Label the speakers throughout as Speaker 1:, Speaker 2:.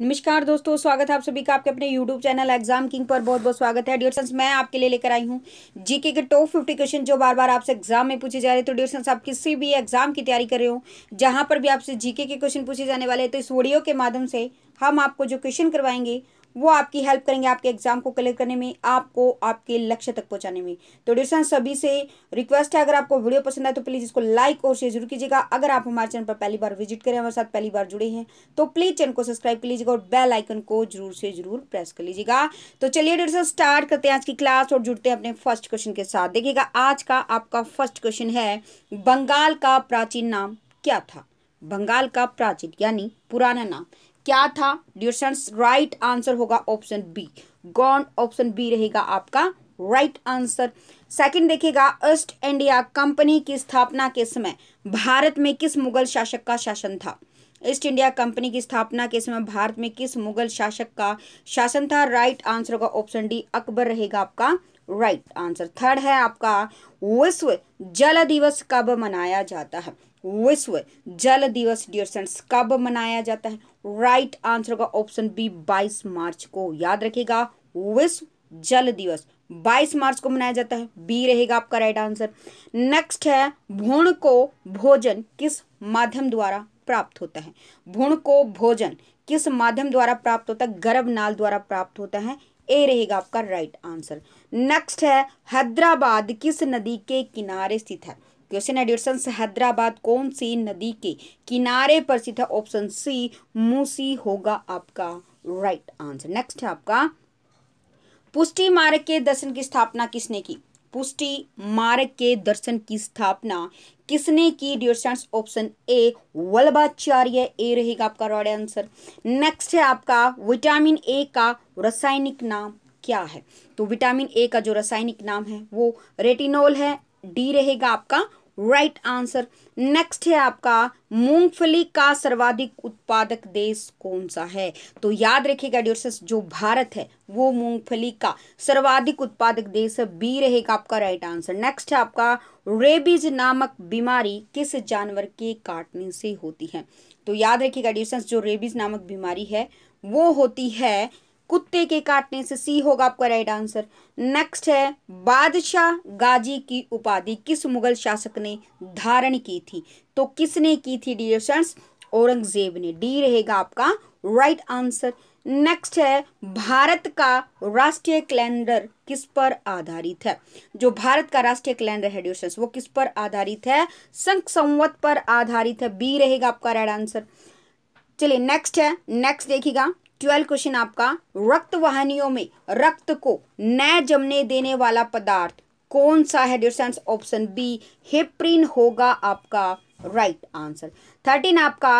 Speaker 1: नमस्कार दोस्तों स्वागत है आप सभी का आपके अपने यूट्यूब चैनल एग्जाम किंग पर बहुत बहुत स्वागत है डियर मैं आपके लिए लेकर आई हूँ जीके के टॉप फिफ्टी क्वेश्चन जो बार बार आपसे एग्जाम में पूछे जा रहे हैं तो डियर आप किसी भी एग्जाम की तैयारी कर रहे हो जहाँ पर भी आपसे जीके के क्वेश्चन पूछे जाने वाले हैं तो इस वीडियो के माध्यम से हम आपको जो क्वेश्चन करवाएंगे वो आपकी हेल्प करेंगे आपके एग्जाम को क्लियर करने में आपको आपके लक्ष्य तक पहुंचाने में तो डिस्टर सभी से रिक्वेस्ट है अगर आपको वीडियो पसंद आए तो प्लीज़ इसको लाइक और शेयर जरूर कीजिएगा अगर आप हमारे चैनल पर पहली बार विजिट करें हमारे साथ पहली बार जुड़े हैं तो प्लीज़ चैनल को सब्सक्राइब कर लीजिएगा और बेल आइकन को जरूर से जरूर प्रेस कर लीजिएगा तो चलिए डिस्टर स्टार्ट करते हैं आज की क्लास और जुड़ते हैं अपने फर्स्ट क्वेश्चन के साथ देखिएगा आज का आपका फर्स्ट क्वेश्चन है बंगाल का प्राचीन नाम क्या था बंगाल का प्राचीन यानी पुराना नाम क्या था ड्यूरेशंस राइट आंसर होगा ऑप्शन बी गॉन ऑप्शन बी रहेगा आपका राइट आंसर सेकंड देखिएगा ईस्ट इंडिया कंपनी की स्थापना के समय भारत में किस मुगल शासक का शासन था ईस्ट इंडिया कंपनी की स्थापना के समय भारत में किस मुगल शासक का शासन था राइट आंसर होगा ऑप्शन डी अकबर रहेगा आपका राइट आंसर थर्ड है आपका विश्व जल दिवस कब मनाया जाता है विश्व जल दिवस डियर कब मनाया जाता है राइट आंसर होगा ऑप्शन बी 22 मार्च को याद रखिएगा विश्व जल दिवस 22 मार्च को मनाया जाता है बी रहेगा आपका राइट आंसर नेक्स्ट है भूण को भोजन किस माध्यम द्वारा प्राप्त होता है भूण को भोजन किस माध्यम द्वारा प्राप्त होता है गर्भ नाल द्वारा प्राप्त होता है ए रहेगा आपका राइट आंसर नेक्स्ट है हैदराबाद किस नदी के किनारे स्थित है क्वेश्चन है डियर हैदराबाद कौन सी नदी के किनारे पर स्थित है ऑप्शन सी मूसी होगा आपका राइट आंसर नेक्स्ट है आपका पुष्टि मार्ग के दर्शन की स्थापना किसने की पुष्टि मार्ग के दर्शन की स्थापना किसने की ड्यूरसेंस ऑप्शन ए वल्लभाचार्य ए रहेगा आपका रॉड आंसर नेक्स्ट है आपका विटामिन ए का रासायनिक नाम क्या है तो विटामिन ए का जो रासायनिक नाम है वो रेटिनोल है डी रहेगा आपका राइट आंसर नेक्स्ट है आपका मूंगफली का सर्वाधिक उत्पादक देश कौन सा है तो याद रखिएगा डियोरसेस जो भारत है वो मूंगफली का सर्वाधिक उत्पादक देश बी रहेगा आपका राइट आंसर नेक्स्ट है आपका रेबीज नामक बीमारी किस जानवर के काटने से होती है तो याद रखिएगा डियोरसेस जो रेबीज नामक बीमारी है वो होती है कुत्ते के काटने से सी होगा आपका राइट आंसर नेक्स्ट है बादशाह गाजी की उपाधि किस मुगल शासक ने धारण की थी तो किसने की थी डियर फ्रेंड्स औरंगजेब ने डी रहेगा आपका राइट आंसर नेक्स्ट है भारत का राष्ट्रीय कैलेंडर किस पर आधारित है जो भारत का राष्ट्रीय कैलेंडर है ड्यूशंस वो किस पर आधारित है संघ संवत पर आधारित है बी रहेगा आपका राइट आंसर चलिए नेक्स्ट है नेक्स्ट देखिएगा ट्वेल्व क्वेश्चन आपका रक्त वाहनियों में रक्त को न जमने देने वाला पदार्थ कौन सा है डिस्टेंस ऑप्शन बी हिप्रिन होगा आपका राइट आंसर थर्टीन आपका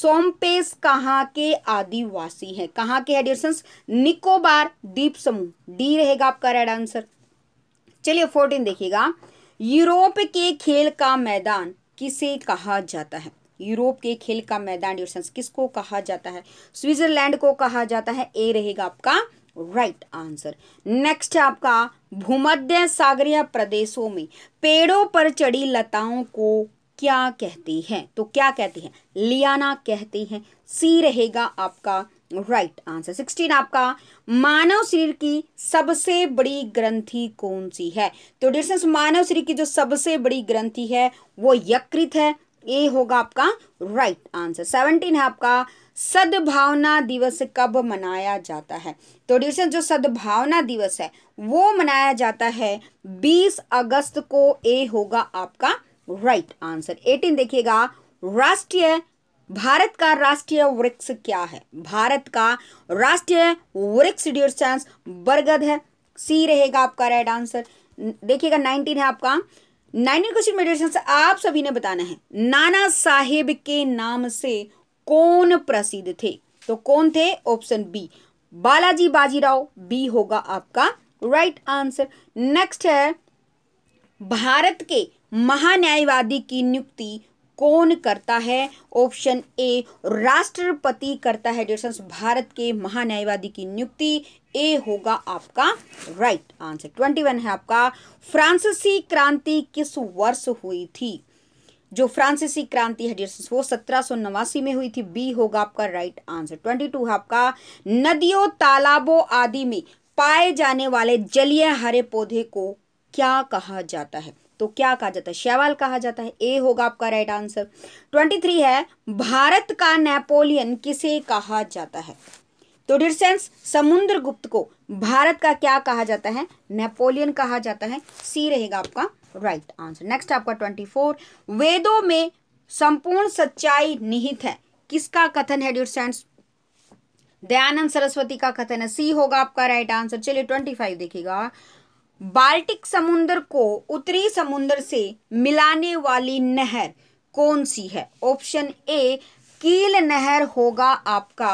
Speaker 1: सोमपेस कहाँ के आदिवासी हैं कहाँ के है डिस्टेंस निकोबार द्वीप समूह डी रहेगा आपका राइट आंसर चलिए फोर्टीन देखिएगा यूरोप के खेल का मैदान किसे कहा जाता है यूरोप के खेल का मैदान डियर किसको कहा जाता है स्विट्जरलैंड को कहा जाता है ए रहेगा आपका राइट आंसर नेक्स्ट है आपका भूमध्य सागरीय प्रदेशों में पेड़ों पर चढ़ी लताओं को क्या कहती हैं तो क्या कहती हैं लियाना कहती हैं सी रहेगा आपका राइट आंसर सिक्सटीन आपका मानव शरीर की सबसे बड़ी ग्रंथि कौन सी है तो डिस्टेंस मानव शरीर की जो सबसे बड़ी ग्रंथि है वो यकृत है ये होगा आपका राइट आंसर सेवनटीन है आपका सद्भावना दिवस कब मनाया जाता है तो डिविजन जो सद्भावना दिवस है वो मनाया जाता है बीस अगस्त को ए होगा आपका राइट आंसर एटीन देखिएगा राष्ट्रीय भारत का राष्ट्रीय वृक्ष क्या है भारत का राष्ट्रीय वृक्ष डियर बरगद है सी रहेगा आपका राइट आंसर देखिएगा नाइनटीन है आपका नाइनटीन क्वेश्चन मेडिटेशन से आप सभी ने बताना है नाना साहेब के नाम से कौन प्रसिद्ध थे तो कौन थे option B Balaji Bajirao B होगा आपका राइट right आंसर नेक्स्ट है भारत के महान्यायवादी की नियुक्ति कौन करता है ऑप्शन ए राष्ट्रपति करता है डियर भारत के महान्यायवादी की नियुक्ति ए होगा आपका राइट आंसर ट्वेंटी वन है आपका फ्रांसीसी क्रांति किस वर्ष हुई थी जो फ्रांसीसी क्रांति है डियर वो सत्रह नवासी में हुई थी बी होगा आपका राइट आंसर ट्वेंटी टू है आपका नदियों तालाबों आदि में पाए जाने वाले जलीय हरे पौधे को क्या कहा जाता है तो क्या कहा जाता है शैवाल कहा जाता है ए होगा आपका राइट आंसर ट्वेंटी थ्री है भारत का नेपोलियन किसे कहा जाता है तो डिर सेंस समुद्र गुप्त को भारत का क्या कहा जाता है नेपोलियन कहा जाता है सी रहेगा आपका राइट आंसर नेक्स्ट आपका ट्वेंटी फोर वेदों में संपूर्ण सच्चाई निहित है किसका कथन है डिर सेंस दयानंद सरस्वती का कथन है सी होगा आपका राइट आंसर चलिए ट्वेंटी फाइव देखिएगा बाल्टिक समुद्र को उत्तरी समुद्र से मिलाने वाली नहर कौन सी है ऑप्शन ए कील नहर होगा आपका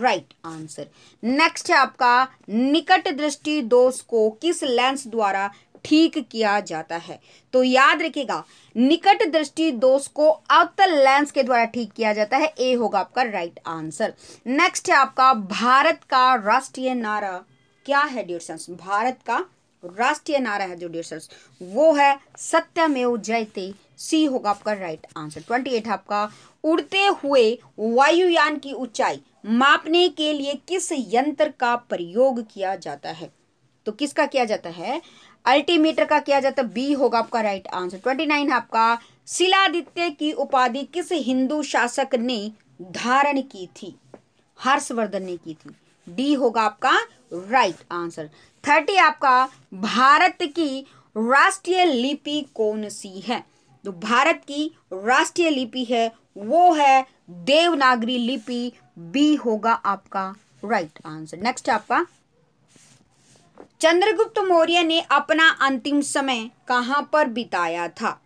Speaker 1: राइट आंसर नेक्स्ट है आपका निकट दृष्टि दोष को किस लेंस द्वारा ठीक किया जाता है तो याद रखिएगा निकट दृष्टि दोष को अवतल लेंस के द्वारा ठीक किया जाता है ए होगा आपका राइट आंसर नेक्स्ट है आपका भारत का राष्ट्रीय नारा क्या है डियर भारत का राष्ट्रीय नारा है जो डियर वो है सत्यमेव जयते सी होगा आपका राइट आंसर ट्वेंटी एट आपका उड़ते हुए वायुयान की ऊंचाई मापने के लिए किस यंत्र का प्रयोग किया जाता है तो किसका किया जाता है अल्टीमीटर का किया जाता है बी होगा आपका राइट आंसर ट्वेंटी नाइन आपका शिलादित्य की उपाधि किस हिंदू शासक ने धारण की थी हर्षवर्धन ने की थी डी होगा आपका राइट आंसर थर्टी आपका भारत की राष्ट्रीय लिपि कौन सी है तो भारत की राष्ट्रीय लिपि है वो है देवनागरी लिपि बी होगा आपका राइट आंसर नेक्स्ट आपका चंद्रगुप्त मौर्य ने अपना अंतिम समय कहां पर बिताया था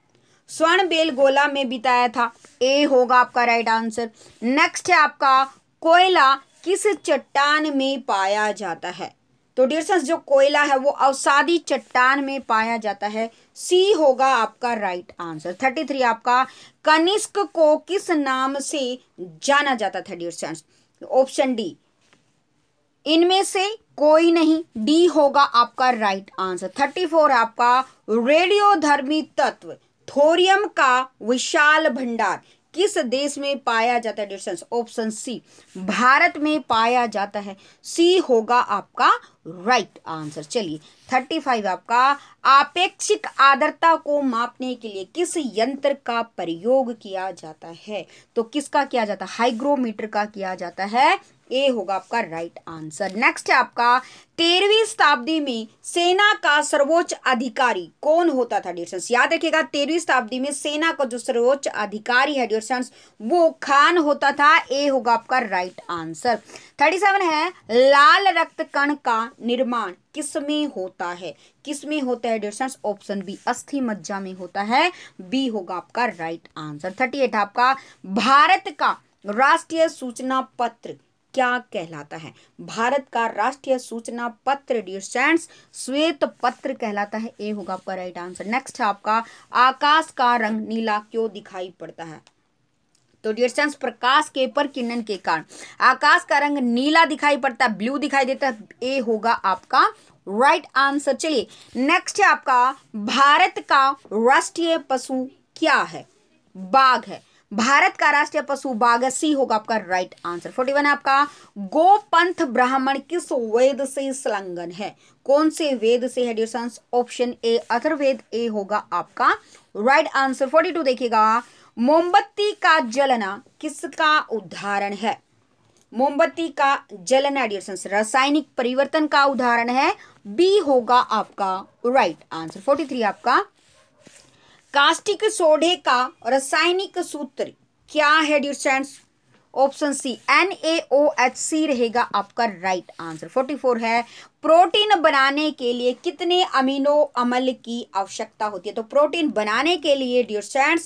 Speaker 1: स्वर्ण बेलगोला में बिताया था ए होगा आपका राइट आंसर नेक्स्ट है आपका कोयला किस चट्टान में पाया जाता है तो डियर सेंस जो कोयला है वो अवसादी चट्टान में पाया जाता है सी होगा आपका राइट आंसर थर्टी थ्री आपका कनिष्क को किस नाम से जाना जाता था डियर सेंस ऑप्शन डी इनमें से कोई नहीं डी होगा आपका राइट आंसर थर्टी फोर आपका रेडियोधर्मी तत्व थोरियम का विशाल भंडार किस देश में पाया जाता है डिस्टेंस ऑप्शन सी भारत में पाया जाता है सी होगा आपका राइट आंसर चलिए थर्टी फाइव आपका आपेक्षिक आदरता को मापने के लिए किस यंत्र का प्रयोग किया जाता है तो किसका किया जाता है हाइग्रोमीटर का किया जाता है ए होगा आपका राइट आंसर नेक्स्ट है आपका तेरहवीं शताब्दी में सेना का सर्वोच्च अधिकारी कौन होता था डियर्सन्स याद रखिएगा तेरहवीं शताब्दी में सेना का जो सर्वोच्च अधिकारी है डियर्सन्स वो खान होता था ए होगा आपका राइट आंसर थर्टी सेवन है लाल रक्त कण का निर्माण किस में होता है किस में होता है डियर्सन्स ऑप्शन बी अस्थि मज्जा में होता है बी होगा आपका राइट आंसर थर्टी एट आपका भारत का राष्ट्रीय सूचना पत्र क्या कहलाता है भारत का राष्ट्रीय सूचना पत्र डिसेंट्स श्वेत पत्र कहलाता है ए होगा आपका राइट आंसर नेक्स्ट है आपका आकाश का रंग नीला क्यों दिखाई पड़ता है तो डिस्टेंस प्रकाश के पर किरणन के कारण आकाश का रंग नीला दिखाई पड़ता है ब्लू दिखाई देता है ए होगा आपका राइट आंसर चलिए नेक्स्ट है आपका भारत का राष्ट्रीय पशु क्या है बाघ है भारत का राष्ट्रीय पशु बाघ सी होगा आपका राइट आंसर फोर्टी वन आपका गोपंथ ब्राह्मण किस वेद से संलग्न है कौन से वेद से है ऑप्शन ए अथर्वेद ए होगा आपका राइट आंसर फोर्टी टू देखिएगा मोमबत्ती का जलना किसका उदाहरण है मोमबत्ती का जलना डियर रासायनिक परिवर्तन का उदाहरण है बी होगा आपका राइट आंसर फोर्टी थ्री आपका कास्टिक सोडे का रासायनिक सूत्र क्या है dear stand option C N A O H C रहेगा आपका राइट आंसर फोर्टी फोर है प्रोटीन बनाने के लिए कितने अमीनो अमल की आवश्यकता होती है तो प्रोटीन बनाने के लिए डियर स्टैंड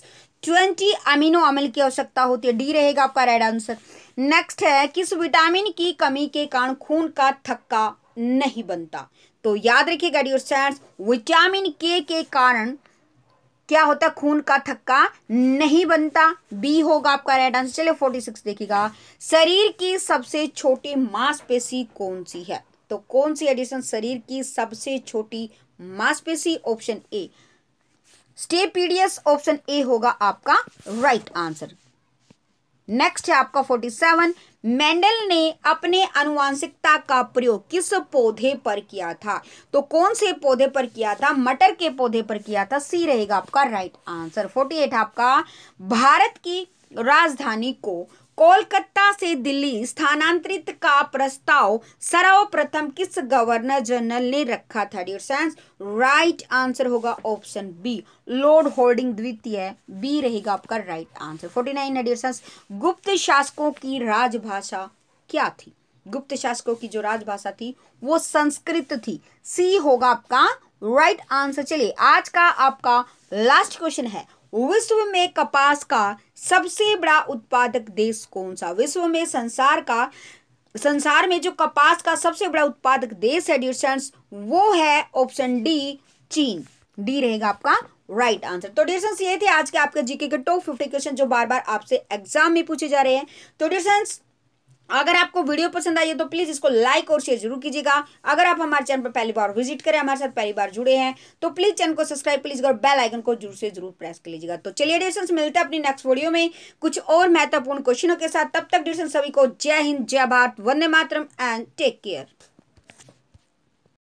Speaker 1: ट्वेंटी अमीनो अमल की आवश्यकता होती है डी रहेगा आपका राइट आंसर नेक्स्ट है किस विटामिन की कमी के कारण खून का थक्का नहीं बनता तो याद रखिएगा डियर स्टैंड विटामिन के के कारण क्या होता है खून का थक्का नहीं बनता बी होगा आपका राइट आंसर चलिए फोर्टी सिक्स देखिएगा शरीर की सबसे छोटी मांसपेशी कौन सी है तो कौन सी एडिशन शरीर की सबसे छोटी मांसपेशी option A stapedius option A होगा आपका राइट right आंसर नेक्स्ट है आपका फोर्टी सेवन मेंडल ने अपने अनुवांशिकता का प्रयोग किस पौधे पर किया था तो कौन से पौधे पर किया था मटर के पौधे पर किया था सी रहेगा आपका राइट आंसर फोर्टी एट आपका भारत की राजधानी को कोलकाता से दिल्ली स्थानांतरित का प्रस्ताव सर्वप्रथम किस गवर्नर जनरल ने रखा था डियर साइंस राइट आंसर होगा ऑप्शन बी लॉर्ड होल्डिंग द्वितीय बी रहेगा आपका राइट आंसर फोर्टी नाइन है डियर साइंस गुप्त शासकों की राजभाषा क्या थी गुप्त शासकों की जो राजभाषा थी वो संस्कृत थी सी होगा आपका राइट आंसर चलिए आज का आपका लास्ट क्वेश्चन है विश्व में कपास का सबसे बड़ा उत्पादक देश कौन सा विश्व में संसार का संसार में जो कपास का सबसे बड़ा उत्पादक देश है डियर वो है ऑप्शन डी चीन डी रहेगा आपका राइट right आंसर तो डियर सेंस ये थे आज के आपके जीके के टॉप फिफ्टी क्वेश्चन जो बार बार आपसे एग्जाम में पूछे जा रहे हैं तो डियर सेंस अगर आपको वीडियो पसंद आई है तो प्लीज़ इसको लाइक और शेयर जरूर कीजिएगा अगर आप हमारे चैनल पर पहली बार विजिट करें हमारे साथ पहली बार जुड़े हैं तो प्लीज़ चैनल को सब्सक्राइब कर लीजिएगा और बेल आइकन को जरूर से जरूर प्रेस कर लीजिएगा तो चलिए डिस्टेंस मिलते हैं अपनी नेक्स्ट वीडियो में कुछ और महत्वपूर्ण क्वेश्चनों के साथ तब तक डिस्टेंस सभी को जय हिंद जय भारत वंदे मातरम एंड टेक केयर